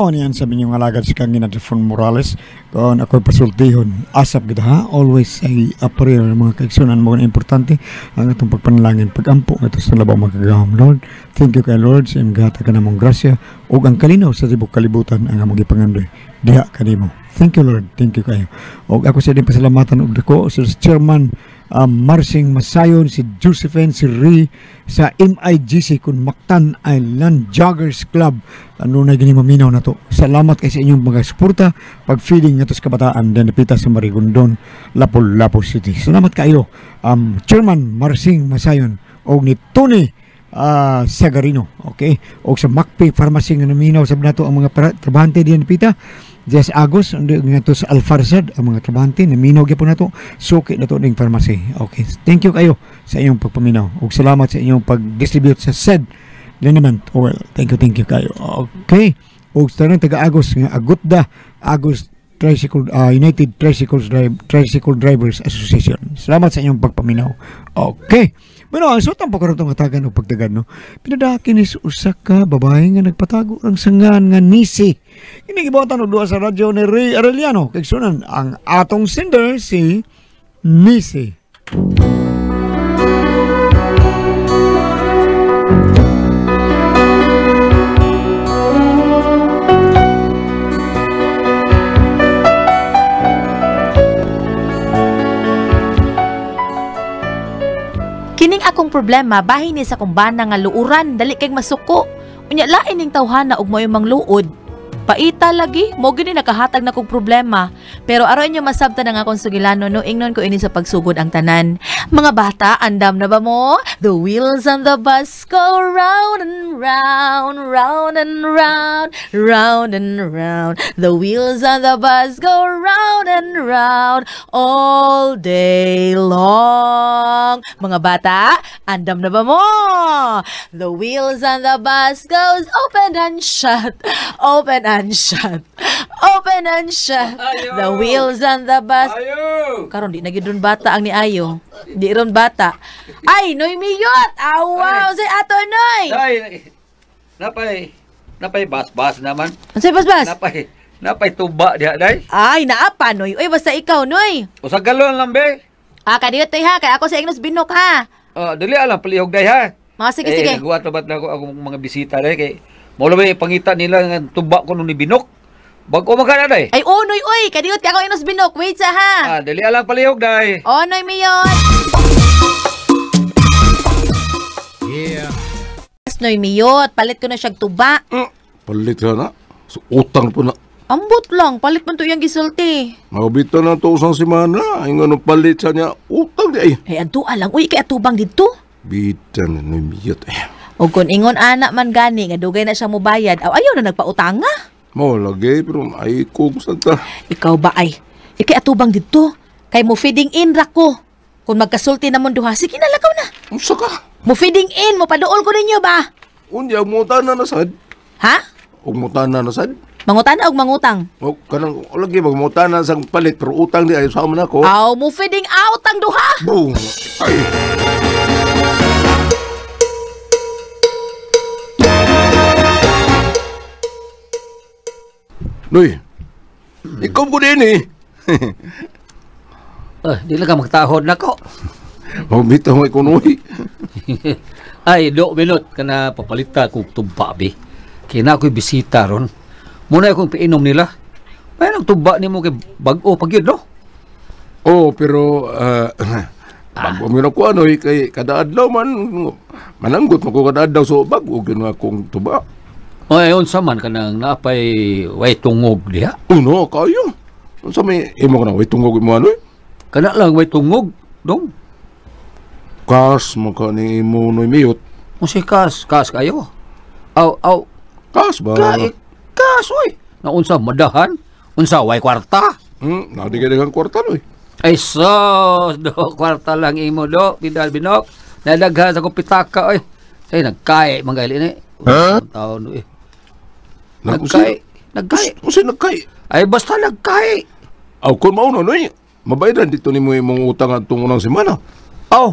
O niyan sa inyong alagad si Kangina Jeffon Morales kung ako'y pasultihon asap kita ha always ay a prayer mga kaiksunan mo importante ang itong pagpanalangin pagampo ito sa labaw magagahom Lord thank you kay Lord sa gata ka namong grasya o ang kalinaw sa tibok kalibutan ang among ipangandoy diha kanimo thank you Lord thank you kayo o ako sa din pasalamatan og dako sa chairman uh, um, Marsing masayon si Josephine Siri sa MIGC Mactan Island Joggers Club ano na gini maminaw na to salamat kay sa inyong mga suporta pag feeding nato sa kabataan dan napita sa Marigondon Lapu-Lapu City salamat kayo um, Chairman Marsing Masayon og ni Tony uh, Sagarino okay og sa Macpay Pharmacy nga naminaw sab nato ang mga trabahante din napita Jess Agos, nga sa Alfarzad, ang mga trabante, naminaw gyapon na to, suki na to ng pharmacy. Okay, thank you kayo sa inyong pagpaminaw. Ug salamat sa inyong pag-distribute sa said liniment oil. Thank you, thank you kayo. Okay, ug sa tanang taga-Agos, nga Agutda, Agos Tricycle, uh, United Tricycle, Drive, Tricycle Drivers Association. Salamat sa inyong pagpaminaw. Okay. Bueno, ang so tampo karon tong katagan og pagtagan no. Pinadakin is usa ka babae nga nagpatago ang sangan nga nisi. Ini gibuhatan og duha sa radyo ni Ray Arellano kag sunan ang atong sender si Nisi. Kining akong problema bahin ni sa kumbana nga luuran dali kay masuko. Unya lain ning tawhana og moyo mangluod. Paita lagi, mo gini nakahatag na kog problema. Pero aron inyo masabta nga kong sugilano no ingnon ko ini sa pagsugod ang tanan. Mga bata, andam na ba mo? The wheels on the bus go round and round, round and round, round and round. The wheels on the bus go round and round all day long. Mga bata, andam na ba mo? The wheels on the bus goes open and shut, open and and shut. Open and shut. Ayaw. The wheels on the bus. Ayaw. Karon di nagidun bata ang ni Ayo. Di ron bata. Ay, noy miyot. Awaw, say ato noy. Ay, napay napay bas-bas naman. Ano say bas-bas. Napay napay tuba diha day. Ay, naapa noy. Uy, basta ikaw noy. Usa galon lang be. Ah, kadiyot ha, kay ako sa Ignos Binok ha. Oh, dili alam palihog day ha. Mga ah, sige eh, sige. Nagwa tabat na ako akong mga bisita day kay Mao pangita nila nga tuba ko nung ni Binok. Bago magkana day. Ay, unoy, uy! Kanigot ka ko inos binok. Wait sa ha! Ah, dali alang palihog day. Onoy, Mayon! Yeah. Noy miyot, palit ko na siyag tuba. Mm. Palit ka na. So, utang po na. Ambot lang, palit man to yung gisulti. Mabita na to usang simana. Ang anong palit sa niya, utang di ay. Ay, eh, adto alang, uy, kaya tubang dito. Bitan na miyot eh. O kung ingon ana man gani, nga dugay na siya mubayad, aw ayaw na nagpautanga. Mo, lagi, pero ay kung saan ta. Ikaw ba ay? Ikay atubang dito. Kay mo feeding in ra ko. Kung magkasulti na mong duha, sige nalakaw na. Unsa ka? Mo feeding in, mo paduol ko ninyo ba? Unya, umutan na nasad. Ha? Umutan na nasad. Mangutana og mangutang. O, kanang lagi magmutan na sa palit pero utang di ay sa na ko. Aw, mo feeding out ang duha. Boom. Ay. Noy, ikaw ko din eh. Eh, di lang ka magtahod na ko. Mabita mo ikaw noy. Ay, do minut ka na papalita ko tumba bi. Kaya na bisita ron. Muna akong piinom nila. May nagtumba ni mo kay bag-o pag yun, no? Oh, pero uh, bago mo na ko ano, kay kadaadlaw man mananggot mo ko kadaadlaw, so bag og yun akong tuba. O ayon eh, sa man kanang naapay way tungog diha. Uno oh, kayo. Unsa may imo na way tungog mo ano? Eh? Kana lang way tungog dong. Kas mo ka ni imo noy eh, miyot. Mo si kas, kas kayo. Aw aw kas ba? Ka, kas oy. Naunsa, madahan? Unsa way kwarta? Hmm, na di kay kwarta no Ay so, do kwarta lang imo do, bidal binok. Nadaghan sa kupitaka oy. Say nagkae manggali ni. Ha? Huh? Taon eh. Nagkai. Nagkai. Usi nagkai. Ay basta nagkai. Aw kun mao no noy. Eh. Mabayran dito nimo imong utang adtong unang semana. Aw.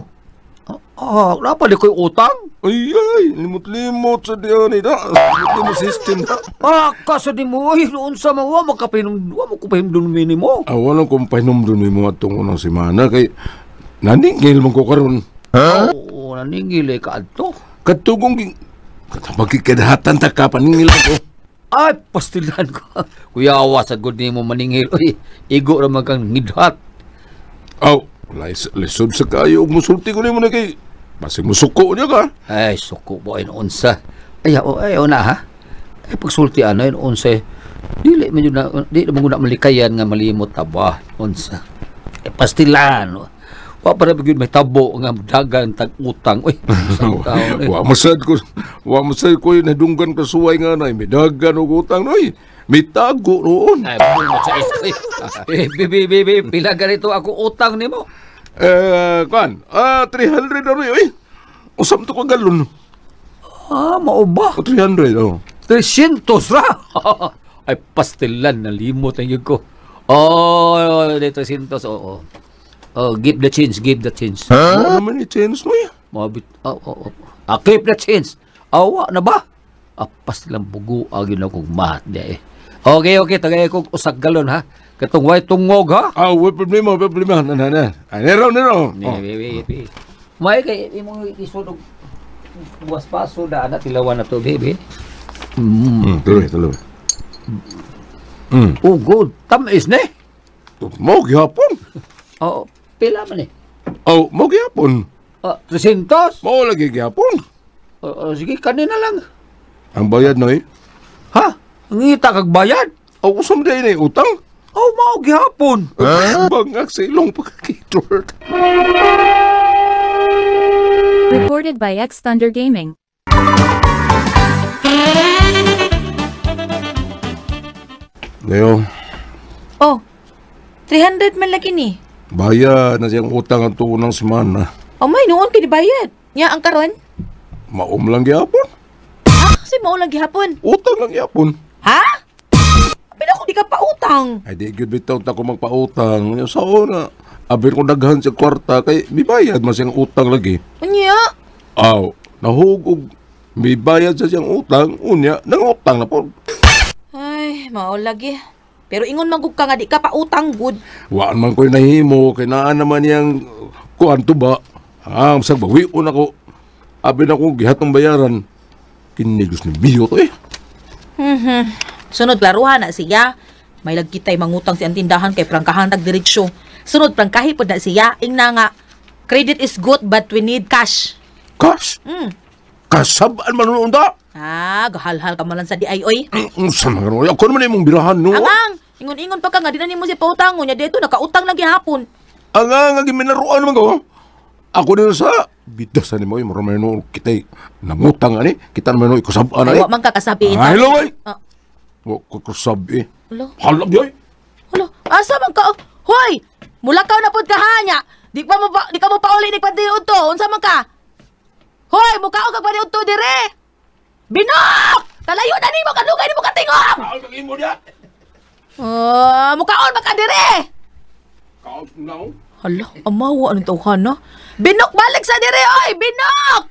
Ah, napa ah, di ko'y utang? Ay, ay, limot-limot sa diyan ni da. Limot mo system da. Ah, kaso di mo, ay, noon sa mga, wa ka pinumdun, wama ko pinumdun mo. Ah, wala kong pinumdun mo at tong unang semana kay, naningil mo ko karon. Ha? Oo, naningil eh ka ato. Katugong, magkikadhatan ta ka, paningil ako. Ay, pastilan ko. Kuya, awa, sagod name mo maningil. Uy, igo ra man kang ngidhat. Aw, oh, lisod sa kayo. Musulti ko ni mo na kay... Masig musuko niya ka. Ay, suko ba yun unsa. Ay, o, ay, una ha. Ay, pagsulti ano eh. yun unsa. Dili, medyo na, di na mga malikayan nga malimot na ba. Unsa. Ay, pastilan. Oh wa pa gyud may tabo nga dagan tag utang oy wa masad ko wa masad ko eh, dunggan ka suway nga nay may dagan og utang noy may tago roon bibi bibi pila ganito ako utang nimo eh kan ah 300 na rin oy usab to ko galon ah mao ba 300 oh 300 ra ay pastilan na limot ang yun ko oh 300 oo oh, oh. Oh, give the change, give the change. Huh? Ano naman i-change mo yan? Mabit. Oh, oh, oh. oh. Ah, keep the change. Awa na ba? Apas lang bugo agin akong mahat niya eh. Okay, okay. Tagay akong usak galon ha. Katong way tungog ha? Ah, oh, wala problema, wala problema. Nanan, Ah, nero, nero. Oh. May kay imong isunog buwas paso da ana tilawan na to, baby. Mm. Mm, tuloy, tuloy. Mm. Oh, good. Tam is ne? Tumog yapon. Oh, Pila man eh. Oh, mo gyapon. Ah, 300? Mao lagi gyapon. Oh, oh, sige, kanina lang. Ang bayad noy. Ha? Ang ita kag bayad? Oh, usam day ni utang. Oh, mao gyapon. Huh? Bangak sa ilong pagkakitor. Recorded by X Thunder Gaming. Ngayon. Oh, 300 man lagi ni. Bayad na siyang utang ang tuon unang semana. Amay, noon kinibayad. Nya ang karon? Maom lang gihapon. Ha? Kasi mao lang gihapon. Utang lang gihapon. Ha? Pila ko di ka pa utang. Ay di gyud bitaw ta ko magpautang. Nya sa una. Abir ko daghan sa kwarta kay mibayad man siyang utang lagi. Unya? Aw, nahugog. Mibayad sa siyang utang, unya nang utang na po. Ay, mao lagi. Pero ingon magug ka nga di ka pa utang gud. Wa man ko'y nahimo kay naa naman yang kuan tuba. Ah, sa bawion ako. Abi na kong gihatong bayaran. Kinigus ni biyo to eh. mm Sunod klaruhan na siya. May lagkitay mangutang si antindahan kay prangkahan nagdiretsyo. Sunod prangkahi pod na siya ing nga credit is good but we need cash. Cash? Mm. Kasabaan man noon da. Ah, gahalhal ka malan sa di ay oy. Mm, mm, sa mga roy, ako naman imong birahan no. Angang, ingon-ingon pa ka nga dinan nimo si pautango niya dito nakautang na gihapon. Angang nga giminaruan man ko. Oh. Ako din sa bitas mo yung marami no kita nangutang ani kita naman no ikasaban ani. Wa man ka kasabi. Ah, hello oy. Wa ko kasabi. Eh. Hello. Halap yoy. Hello. Asa man ka? Oh? Hoy, mula ka na pud kahanya. Di pa mo di ka mo ni padiyon to. Unsa man ka? Hoy, mukhaog ka pa ni dire! Binok! Talayo na nimo kanugay nimo katingog! Kaon ka imo diya! Oh, ah, mukhaon ba ka dire! Kaon no. Hala, amawa anong tawhan na? Binok balik sa dire, oy! Binok!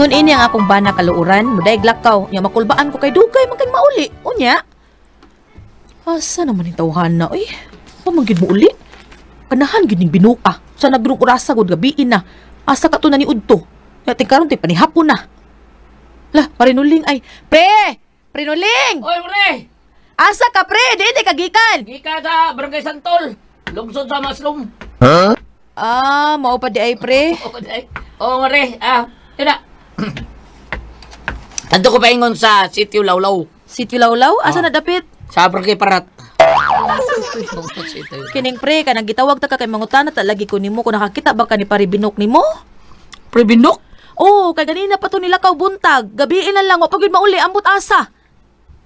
Ingon ini ang akong bana kaluuran, muday glakaw, nga makulbaan ko kay dugay man magkang mauli. Unya. Asa naman yung tawhan na, eh. Pamagid mo uli. Kanahan gid ning binuka. Sa nagrong urasa gud gabiin na. Asa ka to na ni Udto. Nating karon ti panihapon na. Lah, parinuling ay. Pre! Prinuling! Oy, pre! Asa ka, pre? Di, di ka gikan. Gikan sa Barangay Santol. Lungsod sa Maslum. Ha? Huh? Ah, mao pa di ay, pre. Oo, di ay. Oo, pre. Ah, yun na. Tanto ko pa ingon sa Sitio Lawlaw. Sitio Lawlaw? Asa ah. na dapit? Sabro kay Parat. Kining pre, kanang gitawag ta ka kay mangutana ta lagi ko nimo ko nakakita ba ka ni pare binok nimo? Pre binok? oh, kay ganina pa to nila kaw buntag. Gabi na lang, pag yun mauli, ambot asa.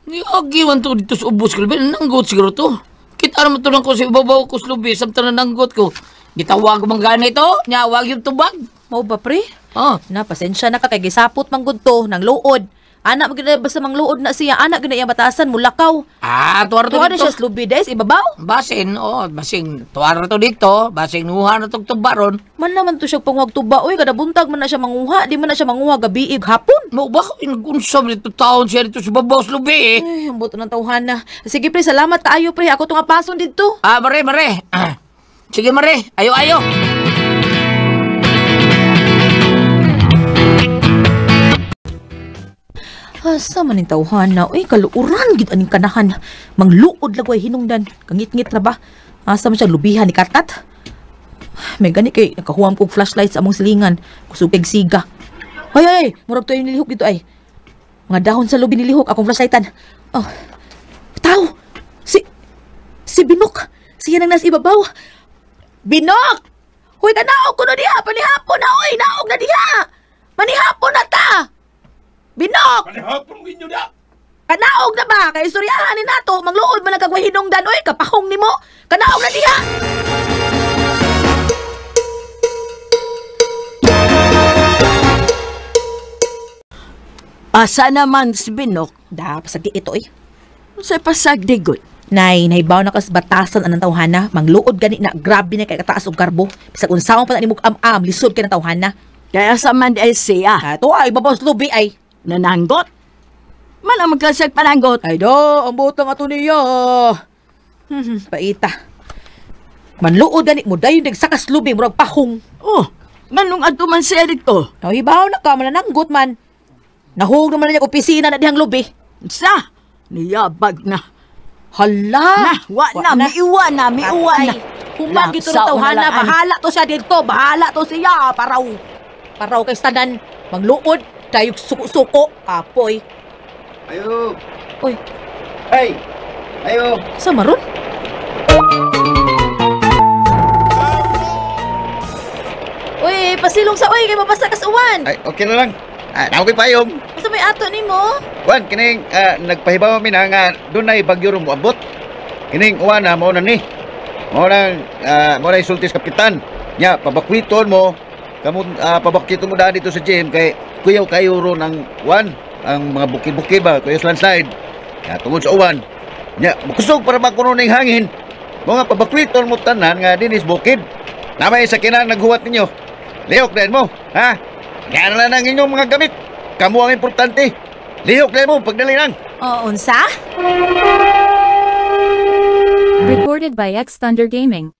Ni agi man to dito sa ubos ko, nanggot siguro to. Kita naman to lang ko sa ibabaw ko sa samtang na nanggot ko. Gitawag man ganito, wag yung tubag. Mao ba pre? Oh, napasensya na ka kay gisapot man gud to ng luod. Anak gid basta mangluod na siya, anak gid iya batasan mulakaw. Ah, tuwar to dito. siya slubides ibabaw. Basin, oh, basing tuwar to dito, basing nuha na tog tubaron. Man naman to siya panguhag tuba, oy kada buntag man na siya manguha, di man na siya manguha gabi ig hapon. Mo ba ingunsa dito taon siya dito sa babaw slubi eh. Ay, ambot ng tawhan na. Sige pre, salamat kaayo pre, ako tong apason dito. Ah, mare, mare. Sige mare, ayo ayo. Asa man ang tawhan na, uy, kaluuran, gid aning kanahan. Mangluod lagway hinungdan. Kangit-ngit na ba? Asa man siya lubihan ni Katat? May gani kay nakahuam kog flashlight sa among silingan. Kusupeg siga. Ay, ay, murag to yung nilihok dito ay. Mga dahon sa lubi nilihok, akong flashlightan. Oh, tao! Si, si Binok! Siya nang nasa ibabaw! Binok! Hoy, tanaog ko na diha! Panihapon na, oy! Naog na diha! Manihapon na ta! Binok! Panahapon ninyo na! Kanaog na ba? Kay istoryahan ni nato, magluod man nagkagway hinungdan. Uy, kapahong ni mo! Kanaog na diha! Asa naman si Binok? Da, pasagdi ito eh. Sa pasagdi good. Nay, nahibaw na kas batasan anang tawhana. Mangluod gani na grabe na kay kataas og garbo. Bisag unsaon pa na ni am-am, lisod kay na tawhana. Kaya sa man di ay siya. Ato ah, ay babos lubi ay nananggot. Man ang magkasag pananggot. Ay do, ang butang ato niya. Hmm, paita. Manluod ganit mo, dayon nagsakas lubi, murag pahong. Oh, manong ato man siya dito. Nahibaw na ka, manananggot man. Nahog naman na niya opisina na dihang lubi. Sa, niyabag na. Hala! Na, wa, wa na, na, miiwa na, miiwa na. Humang gito na tawhana, bahala to siya dito, bahala to siya, paraw. Paraw kay stanan, magluod, Dayog suko-suko, apoy. Ayo! Oy, Ay! Ayo! sa maron? Uy, pasilong sa uy, kay mabasa ka sa uwan. Ay, okay na lang. Ah, Naku kay payom. Basta may ato ni mo. Wan, kining ah, nagpahibaw mi na nga doon ay bagyo rin abot. Kining uwan na, mo na ni. Mao na, ah, mao na sultis kapitan. Nya, pabakwiton mo, Kamo uh, ah, pabakito mo dali dito sa gym kay kuyaw kayo ro nang one ang mga buki-buki ba kuyaw landslide. Ya tungod sa uwan. Nya kusog para makuno ning hangin. Mga pabakwiton mo tanan nga dinis bukid. Namay sa kinang naghuwat ninyo. Lihok din mo, ha? Kaya na lang inyong mga gamit. Kamu ang importante. Lihok din mo, pagdali lang. O, unsa? Recorded by X Thunder Gaming.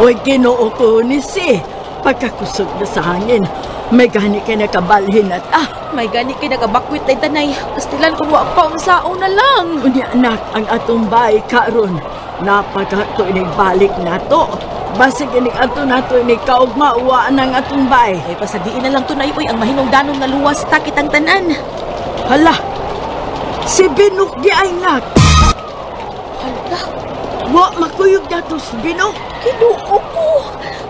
Uy, ginoo ko ni si. Pagkakusog na sa hangin, may gani kinakabalhin at ah. May gani kinakabakwit ay tanay. Kastilan kung wak pa sao na lang. Unya anak, ang atong bay karon. Napakato balik na to. Basi kinig ato na to ni kaugma uwaan ang atong bay. Ay eh, pasadiin na lang to na uy, ang mahinungdanong na luwas ta kitang tanan. Hala, si Binok ay nak. Hala, Wa makuyog datos bino. Kinuo ko.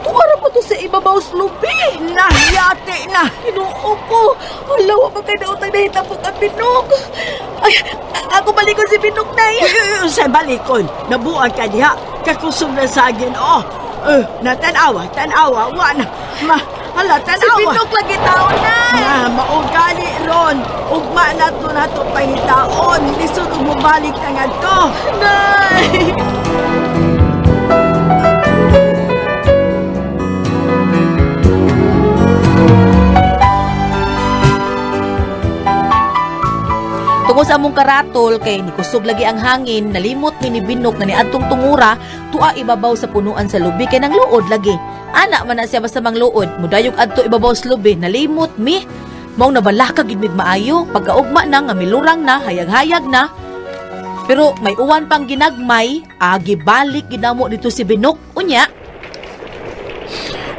Tuara pa to sa ibabaw slubi. Nahyate na. Kinuo ko. Wala wa pa kayo utang nahitapok ang binog. Ay, ako balikon si binog na eh. sa balikon, nabuang ka niya. Kakusog na sa agin. Oh, uh, eh, na tanawa, tanawa. Wa na. Ma, Hala, tanawa. Si Pitok lagi taon na. Na, maugali ron. Ugma na to na to pahitaon. Lisod, umubalik na nga to. Nay! Ako sa among karatol kay kusog lagi ang hangin, nalimot mi ni Binok na adtong tungura, tua ibabaw sa punuan sa lubi kay nang luod lagi. Ana man na siya basta mang mudayog adto ibabaw sa lubi, nalimot mi. Mao nabalaka gid mig maayo, pagkaugma na nga milurang na, hayag-hayag na. Pero may uwan pang ginagmay, agi balik ginamo dito si Binok unya.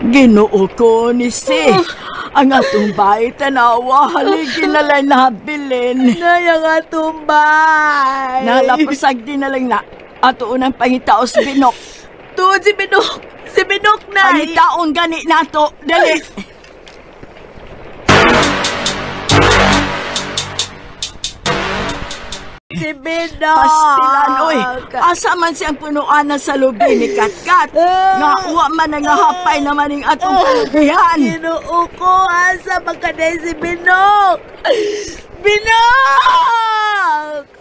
Ginoo ko ni si. Uh. Ang atong bay, tanawa, haligi na lang nabilin. Nay, ang atong bay. Nalapasag din na lang na. Ato unang pangitao si Binok. Tuod si Binok. Si Binok, nay. Pangitaon gani nato. Dali. Si Bida! Pastilan, oy! Asa man siyang punuanan sa lubi ni Katkat? Ah! Nakuha man nga hapay ah! naman ang atong ah! palubihan! Ginoo ko, asa magkaday si Binok! Binok!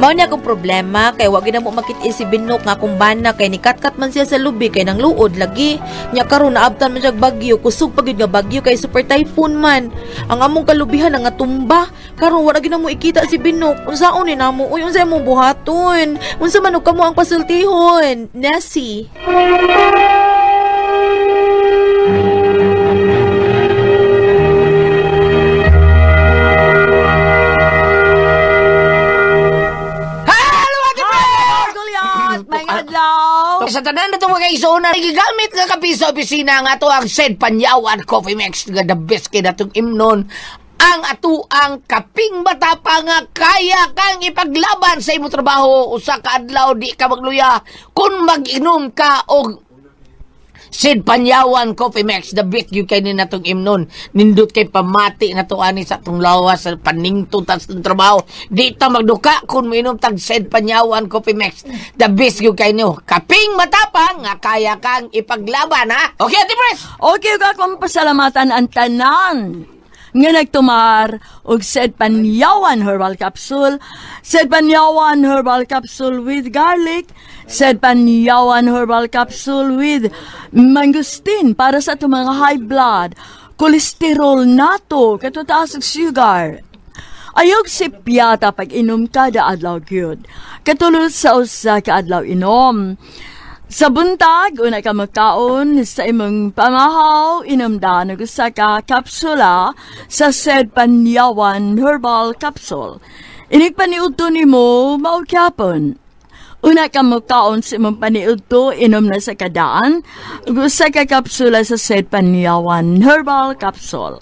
Mao niya akong problema kay wa gid mo makit-is si Binok nga kung bana kay nikatkat man siya sa lubi kay nang luod lagi. Nya karon naabtan man siya bagyo, kusog pagid nga bagyo kay super typhoon man. Ang among kalubihan nga tumba. Karon wala gid mo ikita si Binok. Unsaon ni namo? Uy, unsa imong buhaton? Unsa man og kamo ang pasultihon? Nessie. sa tanan itong mga isuon na nagigamit nga kapi sa opisina nga to ang said panyaw at coffee mix nga the best kay natong imnon ang ato ang kaping bata pa nga kaya kang ipaglaban sa imo trabaho usa ka adlaw di ka magluya kun mag-inom ka og Sid Panyawan Coffee Max the big you can in natong imnon nindot kay pamati na to ani sa tong lawas sa panington tas trabaho di ta magduka kun minom tag Sid Panyawan Coffee Max the best you can niyo kaping matapang nga kaya kang ipaglaban ha okay ati pres okay gagawin pasalamatan ang tanan nga nagtumar og said panyawan herbal capsule, said panyawan herbal capsule with garlic, said panyawan herbal capsule with mangosteen para sa itong mga high blood, kolesterol nato, katutaas og sugar. Ayog si piyata pag inom kada adlaw gyud. Katulad sa usa ka adlaw inom. Sa buntag, una ka magkaon sa imong pamahaw, inamdan og usa ka kapsula sa said panyawan herbal capsule. Inig paniudto nimo mao kyapon. Una ka magkaon sa imong paniudto inom na sa kadaan ug ka kapsula sa said panyawan herbal capsule.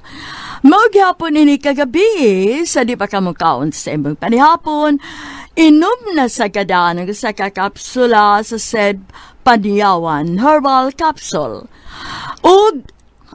Mao gyapon ini kagabi sa di pa ka magkaon sa imong panihapon. Inom na sa kadaan ng ka kapsula sa said Padiyawan Herbal Capsule. Ug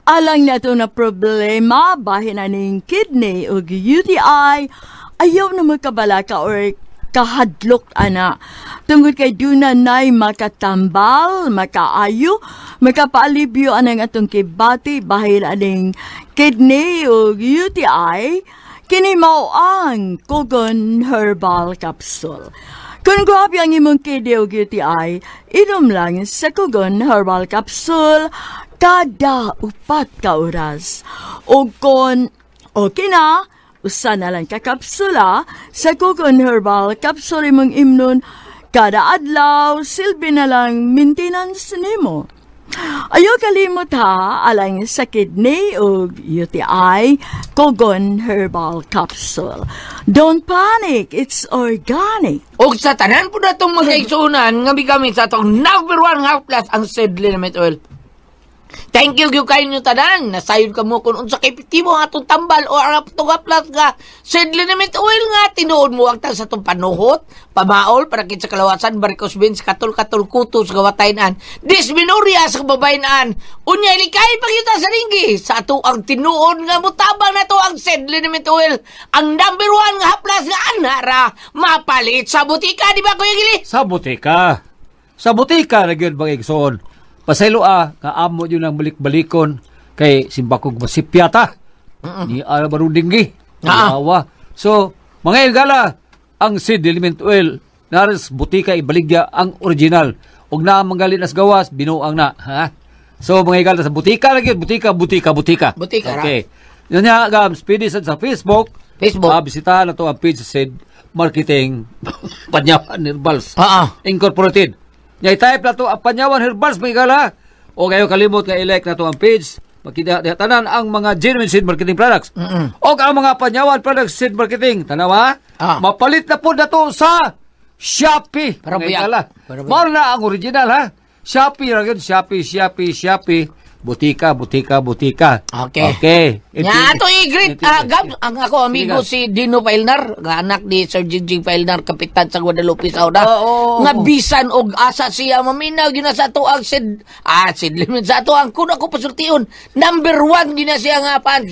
alang nato na problema bahin aning kidney ug UTI ayaw na magkabala ka or kahadlok ana. Tungod kay duna nay makatambal, makaayo, makapaalibyo anang atong kibati bahin aning kidney ug UTI kini mao ang Kogon Herbal Capsule. Kung grabe ang imong kideo ay, inom lang sa Kugon Herbal Capsule kada upat ka oras. O kon okay na, usa na lang ka kapsula sa Kugon Herbal Capsule imong imnon kada adlaw, silbi na lang maintenance nimo. Ayaw kalimot ha, alang sa kidney o UTI, kogon herbal capsule. Don't panic, it's organic. O sa tanan po na itong mga iksunan, nga kami sa itong number one half plus ang seed liniment oil. Thank you gyud kayo nyo tanan. Nasayod ka mo kun unsa kay nga atong tambal o ang tugaplat nga seed liniment oil nga tinuod mo ang tan sa tong panuhot, pamaol para kit sa kalawasan Marcos Benz katol katol kutos gawatainan. Disminoria sa kababayenan. Unya ilikay pagita sa ringgi sa ato ang tinuod nga mutabang nato ang seed liniment oil. Ang number one nga haplas nga anara mapalit sa butika di ba kuya gili? Sa butika. Sa butika na bang mga igsoon pasaylo a ah, nga amo yun ang balik-balikon kay simbakog masipyata Mm-mm. ni Alvaro Dinggi ah. awa so mga igala ang seed element oil naris butika ibaligya ang original og na manggalin as gawas binuang na ha so mga igala sa butika lagi butika butika butika butika okay ra. yun nga gams sa, Facebook Facebook uh, ah, bisita na to ang page sa seed marketing panyapan herbals ah, ah. incorporated nga type na to ang Panyawan Herbals Migala. O kayo kalimot nga i-like na to ang page. Makita tanan ang mga genuine seed marketing products. Mm-mm. O ang mga Panyawan products seed marketing. Tanawa? Ah. Mapalit na po na to sa Shopee. Para biyak. Para na ang original ha. Shopee ra yun. Shopee, Shopee, Shopee. Butika, butika, butika. Okay. Okay. Nya yeah, ato i-greet eh, uh, ah, gab ang ako amigo si Dino Pailnar, nga anak ni Sir Gigi Pailnar, kapitan sa Guadalupe Sauda. Oh, oh, oh. Nga bisan og asa siya maminaw gina sa to ang sid ah sidlim sa to ang kuno ko pasultion. Number one gina siya nga pan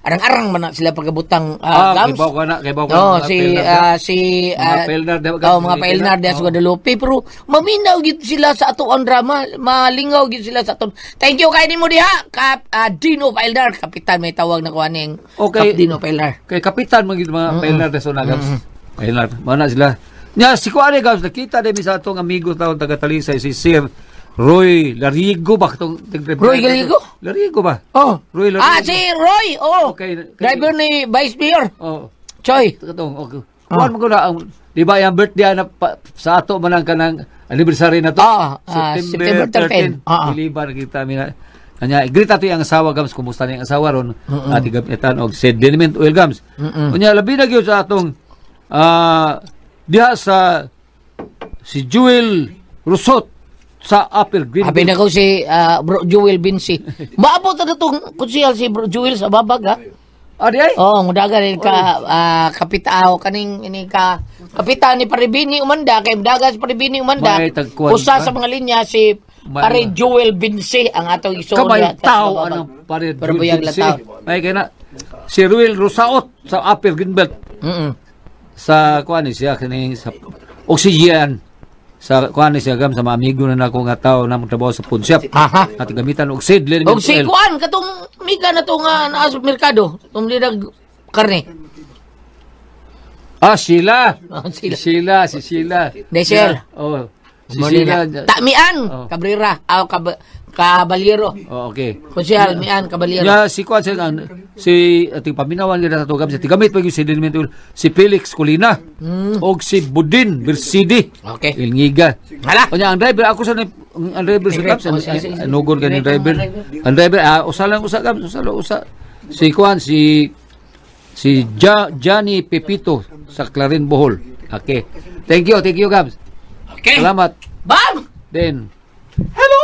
arang-arang man sila pagabutang uh, ah, ah gams. Kibaw ko na, kibaw ko oh, na. si, uh, si, uh, mga pailnar, oh, mga pailnar ah, ah, de oh, oh. Guadalupe. Pero maminaw gito sila sa ato ang drama, malingaw gito sila sa ato. Thank you kay ni mo diha, Kap, uh, Dino Pailnar, kapitan may tawag na kuaning okay. Kap Dino Pailnar. Kay kapitan mga gito mga mm -mm. Pailnar de Sunagams. Mm -mm. Pailnar, mana sila. Nya, si kuani gams, nakita din sa atong amigo taon taga Talisay, si Sir Roy Larigo ba? Itong, Roy Galigo? Larigo ba? Oh. Roy Larigo. Ah, si Roy! Oh. Okay, Driver ni Vice Mayor. Oh. Choi. Katong, okay. Ah. Kuhan mo na, ang, di ba yung birthday na pa, sa ato man ang kanang anniversary na to? Ah, uh, September, 13. 13. Uh-huh. Iliban kita mina. Kanya, greet natin ang asawa gams, kumusta niya ang asawa ron. uh Ati gamitan og sediment oil gams. uh Kanya, labi na sa atong uh, diha sa si Jewel Rusot sa Upper Green. Habi na ko si ah, Bro Jewel Binsi. Maabot na itong kutsiyal si Bro Jewel sa babag ha. Ah, di ay? Oo, oh, mudaga rin ka ah, kapitao kaning ini ka kapitan ni Paribini Umanda kay mudaga si Paribini Umanda. Usa sa mga linya si May- Pare Jewel Binsi ang atong isulod Kamay niya, tas tao ano, babag. anong pared. Pero buyag kaya na. Si Ruel Rosaot sa Upper Green Belt. Mm-mm. Sa kuan ni siya kaning sa oxygen sa kuan ni siya sa mga amigo na nako nga tao na trabaho sa food shop. Aha. At gamitan og seed ni Og seed kuan katong miga na to nga naa sa merkado, tumlidag karne. Ah, sila. Oh, ah, sila. Sila, si Sila. Desel. Oh. Si Sila. Takmian, oh. Cabrera. Oh, kab Caballero. Oh, okay. Kusyal, mian, Caballero. Yeah, si Kuan, si, si ating paminawan nila sa tugam, si Tigamit, pag si Dilmento, si Felix Kulina, mm. o si Budin Bersidi. Okay. Ilngiga. Hala. Kanya, ang driver, ako sa ang driver sa Cubs, oh, nugon ka ni driver. Ang driver, ah, usa lang usa Gam, usa lang usa. Si Kuan, si si ja, Johnny Pepito sa Clarin Bohol. Okay. Thank you, thank you, Gabs. Okay. Salamat. Bam! Then, hello!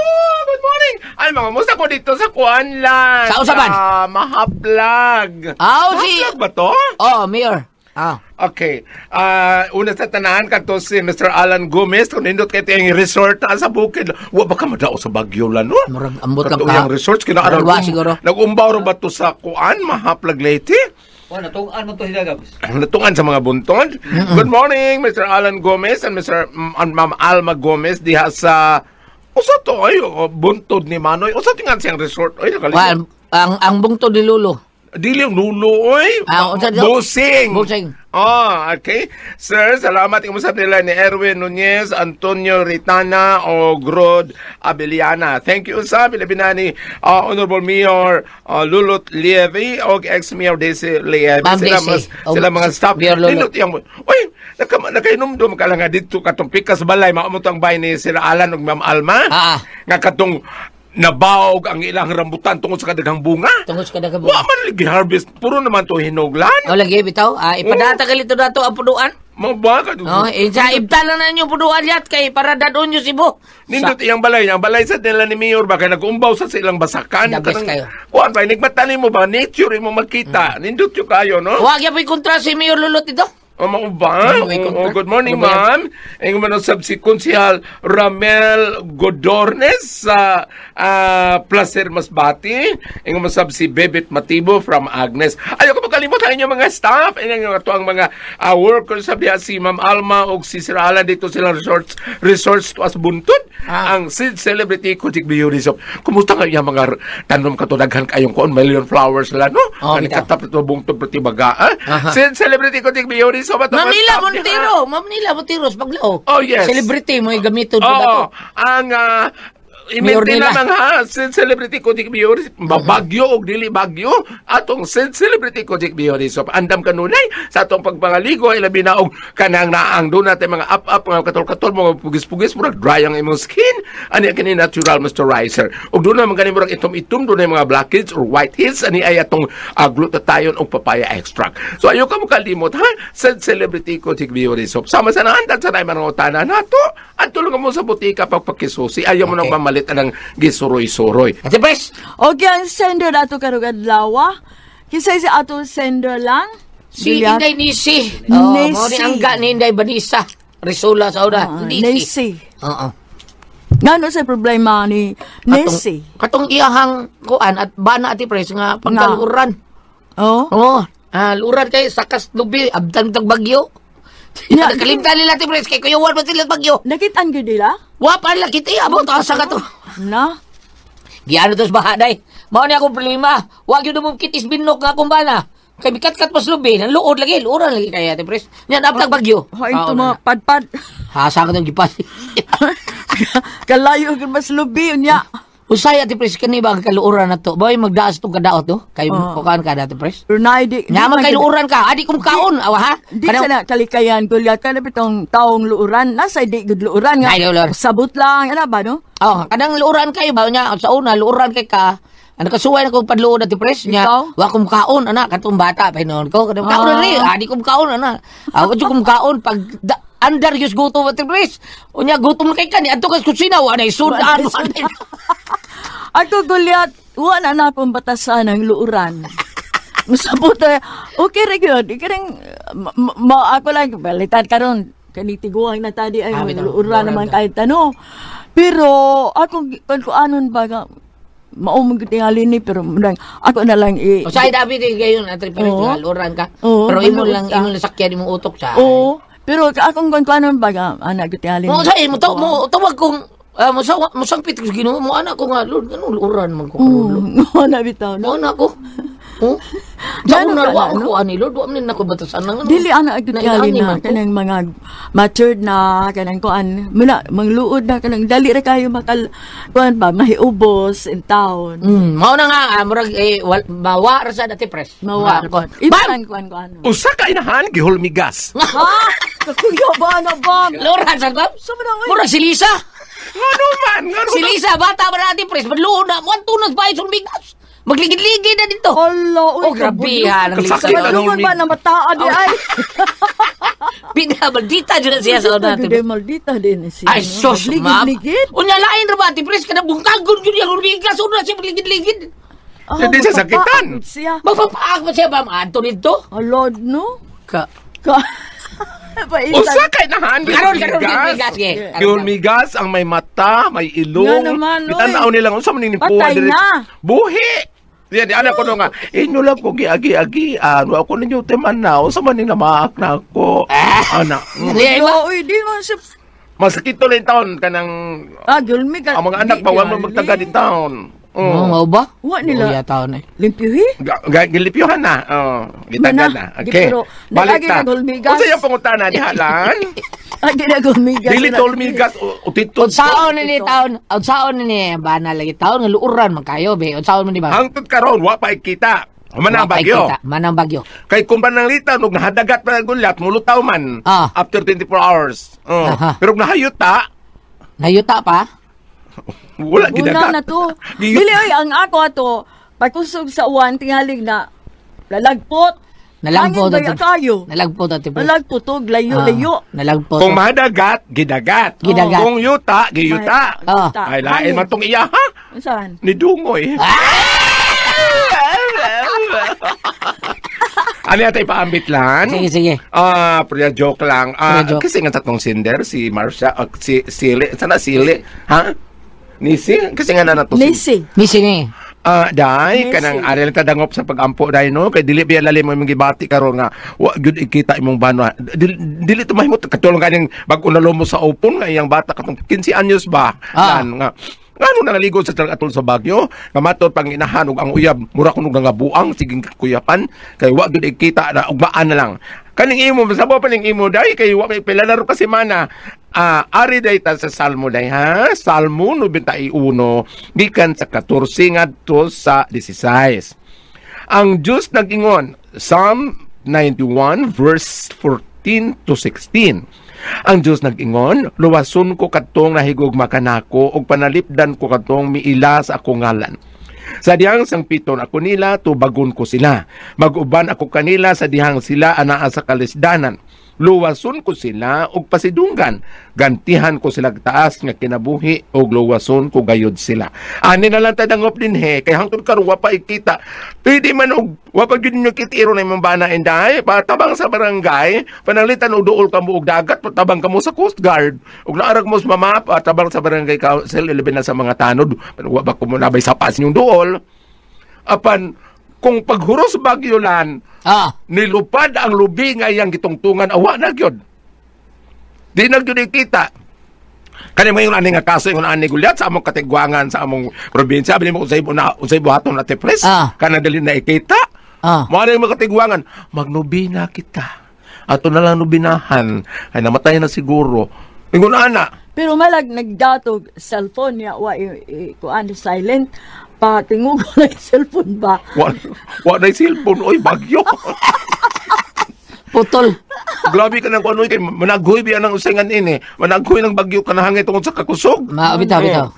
good morning. Ay, mga musta ko dito sa Kuanlan. Sa usapan? Sa ah, Mahaplag. oh, si... Mahaplag ba to? oh, Mayor. Ah. Okay. Uh, una sa tanahan ka to si Mr. Alan Gomez. Kung nindot kayo tayong resort na sa bukid. Wa ba ka madao sa Baguio lang, no? Murag, ambot lang ka. Yung resort, kinaaral. Um, siguro. Nag-umbaw ba to sa Kuan, Mahaplag, Leyte? Oh, natungan mo to Higagabs. natungan sa mga buntod. Mm-mm. Good morning, Mr. Alan Gomez and Mr. Mm, and Ma'am Alma Gomez diha sa Usa to ayo oh, buntod ni Manoy. Usa tingan siyang resort. Ay nakalimutan. Well, ang ang bungtod ni Lolo. Dili ang lulo, oy. Ah, Bosing. Bosing. Oh, ah, okay. Sir, salamat yung usap nila ni Erwin Nunez, Antonio Ritana, o Grod Abeliana. Thank you sa pilipinan ni uh, Honorable Mayor uh, Lulot Lievi o ex-Mayor Desi Lievi. Sila, mas, sila mga staff. Mayor Lulot. Yung, oy, naka, nakainumdum ka lang nga dito katong pikas balay, maamot ang bahay ni sila Alan o Ma'am Alma. Ah. Nga katong nabaog ang ilang rambutan tungod sa kadaghang bunga. Tungod sa kadaghang bunga. Wa man lagi harvest, puro naman to hinoglan. O oh, lagi bitaw, ah, ipadata ah, oh. kalito dato ang puduan. Mabaka do. Oh, eh, isa e, ibtalan na niyo puduan yat kay para dadon niyo sibo. Nindot iyang balay, ang balay sa nila ni Mayor ba kay nagumbaw sa silang basakan. Dabis kayo. Wa ba nigmatanim mo ba nature mo makita. Hmm. Nindot yo kayo no. Wa gyapon kontra si Mayor Lulot ito. O mao ba? O, good morning, ma'am. Ang mga si Konsihal Ramel Godornes sa uh, uh, Placer Masbati. Ang manusab si Bebet Matibo from Agnes. Ayoko magkalimot ang inyo mga staff. Ang inyong ang mga uh, workers sabi si Ma'am Alma o si Sir Alan dito silang resorts resorts to as buntod. Ah. Ang Celebrity Kutik Bio Resort. Kumusta nga yung mga tanom katudaghan kayong koon million flowers lang, no? Oh, Kanikatap ito bungtod pati baga. Ah? Sid Celebrity Kutik Bio Resort so ah, ba? Ah. Ma'am Nila Montero. Ma'am Montero. Paglao. Oh, yes. Celebrity mo yung eh, gamiton ko oh, Ang, uh, i-maintain lamang ha, Sin Celebrity Kojik Biori, babagyo o dili bagyo, atong Sin Celebrity Kojik Biori. So, andam kanunay, sa atong pagpangaligo, ay labi na og kanang naang doon natin mga up-up, mga katol-katol, mga pugis-pugis, murag dry ang imong skin, ani kini natural moisturizer. O doon naman ganin murag itom-itom, doon mga blackheads or whiteheads, ani ay atong uh, glutathione o papaya extract. So, ayaw ka mo kalimot ha, Sin Celebrity Kojik Biori. So, sama sa naan, sa na mga nato, at tulungan mo sa butika pagpakisusi, ayaw mo okay. nang palit anang gisuroy-suroy. Ate Pres! Okay, ang sender ato karong lawa. Ah. Kisay si ato sender lang. Si Bilyat. Inday Nisi. Oh, Nisi. Mao ang ga ni Inday Banisa. Risula sa ora. Uh, ah, Nisi. Oo. Ngano sa problema ni Nisi? Katong, katong iyahang kuan at bana ati pres nga pagkaluran. Oo. Oh. Oo. Oh, ah, luran kay sakas dubi abtang tag bagyo. Yeah, Nakalimtan nila ti Pres, kay kuya Juan man sila bagyo. Nakitaan gud nila? Wa, pa lang kita iya, mo, taas ka to. Na? Giyano tos bahaday. Mao ni akong problema. Wag yun mong kitis binok nga kumbana. Kay bikat-kat pas lubi, ang luod lagi, luoran lagi kaya, ti Pres. Yan, aptag bagyo. Hain to mga padpad. Hasa ka ang gipas. Kalayo, mas lubi, unya. Usay ati pres kini ba kaluuran na Boy magdaas tong kadaot no. Oh. Kay oh. kukan ka dati pres. Runay di. Nya man kaluuran ka. Adi kum kaon awa ha. Di Kanang... sana talikayan gulyat ka bitong taong luuran na sa di gud luuran nga. Ay, luuran. lang ana ba no? Oh, kadang luuran kay ba nya sa una luuran kay ka. Ano kasuway na kong padlood at depress niya. Wa kum kaon ana katong bata pa noon ko. Kadang kaon ah. ni. Adi kum kaon ana. Ako ah, kum kaon pag da, under yus gutom at depress. Unya gutom na kay kani adto kas kusina wa na isundan. Ato gulyat, wala na akong batasan ang luuran. Masabot na, okay ra gyud. Ikarang, ma, ako lang, balitan karon kanitiguan na tadi ay ah, luuran naman kahit ano. Pero, ako, kung anon ba, maumog tingali ni pero murang ako na lang i eh, o sa dabi kay gayon atri pero oh, tingaluran ka oh, pero imo lang imo lang sakyan imong utok sa oo oh, pero akong kon kuanon baga anak ah, tingali mo sa mo to mo tawag kong Ah, musa musang ko Ginoo mo anak ko nga Lord, ano luran man ko kanulo. Mo na bitaw no. Mo na ko. Oh. Daw na wa ko ani Lord, wa man nako batasan nang. Ano. Dili ana agud gali na kanang mga matured na kanang ko an muna mangluod na kanang dali ra kayo makal kuan ba mahiubos in town. Mm, mao na nga ah, murag eh wal, bawa ra sa dati pres. Mawa ko. Ah, Iban kuan kuan. Usa ka inahan gihulmigas. Ha? Kakuyo ba na ba? Lord, sa ko. Murag silisa. Ngano man? Ngano Si Lisa, bata ba natin, pres? Madluna mo. Ang tunas ba yung bigas? Magligid-ligid na dito. Hala, uy. Oh, grabihan ang Lisa. Sakit na Ano ba oh. na mataa di ay? Bida, maldita dyan siya sa una natin. Hindi, maldita din siya. Ay, ano, sos, ma'am. Ligid-ligid. Unya lain na ba, ti pres? Kada bungkagon yun yung bigas. Una siya magligid-ligid. Ah, Hindi siya sakitan. magpapaakot siya. Magpapaakot siya ba, mga Anton, ito? no? Ka. Ka. Usa kay nahan Karon karon bigas ge. Yun gas ang may mata, may ilong. Nga naman, nila unsa man ni puwa Patay Buhi. Diya, di anak ko no nga, inyo lang ko giagi-agi, ah, ah, ah, ano ako ninyo temanaw, sa man ni namaak na ako. Ana, mm. Dili, di man siya. masakit tuloy taon kanang Ah, gulmi ka. ang mga anak di- bawal mo magtaga di- din taon. Oh, mau ba? Wa nila. Uya tao eh. na. Limpyuhi? Gilimpyuhan na. Oh, gitagan na. Okay. Balik ta. Unsa yung pangutana ni Halan? Adi na gulmigas. Dili tolmigas o saon Unsaon ni taon, unsaon ni Ba na lagi taon nga luuran man kayo be. saon man di ba? Hangtod karon wa pa kita. Manang bagyo. Manang bagyo. Kay kung pananglitan, og nahadagat pa ng gulat, mulutaw man. Ah. After 24 hours. Uh. Pero nahayuta. Nahayuta pa? Wala gid na to. Dili oy ang ako ato pagkusog sa uwan tingali na lalagpot Nalagpo to. Kayo. Nalagpo to. Nalagpo to. Layo, oh. layo. Nalagpo Kung madagat, gidagat. Gidagat. Kung yuta, giyuta. Oh. Ay, lain man tong iya, ha? Saan? Ni Dungoy. Ah! ano yata ipaambit lang? Sige, sige. Ah, uh, Priya, joke lang. Uh, Kasi nga tatong sinder, si Marcia, uh, si Sili, sana Sili, ha? Nisi? Kasi nga na nato. Nisi. Nisi ni. Ah, uh, dai kanang arel ka dangop sa pagampo dai no kay dili biya lalim mo gibati karon nga wa gud ikita imong banwa. Dili, to mahimo katulong kaning bag-o na lumo sa upon nga iyang bata katong 15 anyos ba. Ah. Lan, nga Ngano nalaligo sa talang atol sa Bagyo? Kamatot pang inahan ang uyab mura kuno nga buang siging kuyapan kay wa gud ikita na ugmaan na lang. Kaning imo, masabo pa ning imo, kay kayo, wakay pilalaro ka semana Uh, ari dai ta sa Salmo dai ha? Salmo 91, gikan sa 14 ngadto sa 16. Ang Dios nagingon, Psalm 91 verse 14 to 16. Ang Diyos nagingon, luwason ko katong nahigugma kanako ug panalipdan ko katong miila sa akong ngalan sa dihang sang piton ako nila, tubagon ko sila. Maguban ako kanila sa dihang sila anaa sa kalisdanan luwason ko sila og pasidunggan gantihan ko sila taas nga kinabuhi og luwason ko gayod sila ani na lang tadangop din he kay hangtod karuwa pa ikita pwede man og wa pa gyud nyo kitiro na imong bana inday patabang sa barangay panalitan og duol kamo og dagat patabang kamo sa coast guard og naarag mo sa mama patabang sa barangay council ilabi na sa mga tanod wa ba ko mo nabay sa pas yung duol apan kung paghuros bagyolan, ah. nilupad ang lubi nga iyang gitungtungan, awa na gyud. Di na gyud ikita. Kani mo yung ani nga kaso yung ani gulyat sa among katigwangan sa among probinsya, bili mo usay na usay buhaton na tepres ah. kana dali na ikita. Ah. Mo ani mga katigwangan, magnubi na kita. Ato na lang nubinahan, ay namatay na siguro. Ingon ana. Pero malag nagdatog cellphone niya wa i- kuan silent patingog ko na cellphone ba? Wala, wala cellphone. Oy, bagyo. Putol. Grabe ka ng kung ano kay managhoy biya ng usingan ini. Managhoy ng bagyo ka nahangay tungod sa kakusog. Ma, bitaw, bitaw.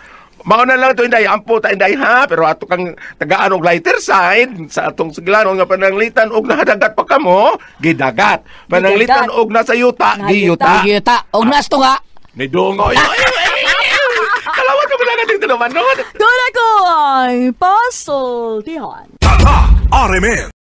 Mao oh. na lang to inday ampo ta inday ha pero ato kang tagaan og lighter side sa atong siglanon nga pananglitan og nahadagat pa kamo gidagat pananglitan og nasa yuta giyuta giyuta og nasto nga ni dungo Kalawan ka mula natin dalawa noon. Doon ako ang Tihan. Tata! RMN!